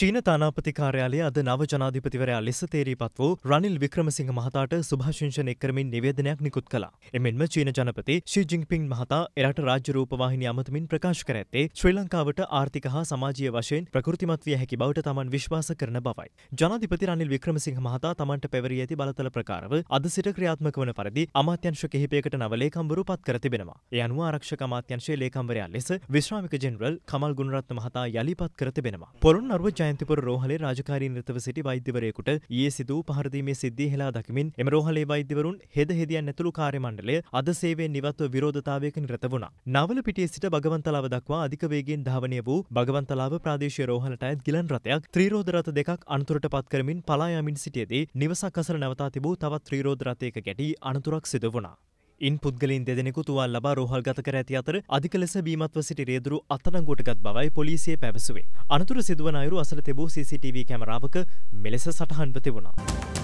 චීන තානාපති කාර්යාලය අද නව ජනාධිපතිවරයා ලෙස තේරීපත් වූ රනිල් වික්‍රමසිංහ මහතාට සුභාශංෂණය කරමින් නිවේදනයක් නිකුත් කළා. එමෙන්ම චීන ජනපති ෂී ජිංපින් මහතා එරට රාජ්‍ය රූපවාහිනි අමතමින් ප්‍රකාශ කර ඇත්තේ ශ්‍රී ලංකාවට ආර්ථික හා සමාජීය වශයෙන් ප්‍රකෘතිමත් විය හැකි බවට තමන් විශ්වාස කරන බවයි. ජනාධිපති රනිල් වික්‍රමසිංහ මහතා තමන්ට පැවරී ඇති බලතල ප්‍රකාරව අද සිට ක්‍රියාත්මක වන පරිදි අමාත්‍යංශ කිහිපයකට නව ලේකම්වරු පත් කර තිබෙනවා. ඒ අනුව ආරක්ෂක අමාත්‍යංශයේ ලේකම්වරයා ලෙස විශ්‍රාමික ජෙනරල් කමල් ගුණරත්න මහතා යළිපත් කර තිබෙනවා. පොළොන්නරුව ජය අයන්තිපුර රෝහලේ රාජකාරී නිරතව සිටි වෛද්‍යවරයෙකුට ඊයේ සිදු වූ පහරදීමේ සිද්ධිය හෙලා දකිමින් එම රෝහලේ වෛද්‍යවරුන් හෙද හෙදියන් ඇතුළු කාර්ය මණ්ඩලය අද සේවයෙන් නිවත්ව විරෝධතාවයක නිරත වුණා. නවලපිටියේ සිට භගවන්තලාව දක්වා අධික වේගයෙන් ධාවනය වූ භගවන්තලාව ප්‍රාදේශීය රෝහලට අයත් ගිලන් රථයක් ත්‍රීරෝද රථ දෙකක් අනතුරට පත් කරමින් පලා යමින් සිටියේදී නිවසක් අසල නැවතා තිබූ තවත් ත්‍රීරෝද රථයක ගැටී අනතුරක් සිදු වුණා. ඉන් පුද්ගලින් දෙදෙනෙකු තුවල් ලබා රෝහල් ගත කර ඇති අතර අධික ලෙස බීමත්ව සිටි රේදුරු අත්අඩංගුවටගත් බවයි පොලිසිය පැවසුවේ. අනතුර සිදුවන අයුරු අසල තිබූ CCTV කැමරාවක මෙලෙස සටහන්ව තිබුණා.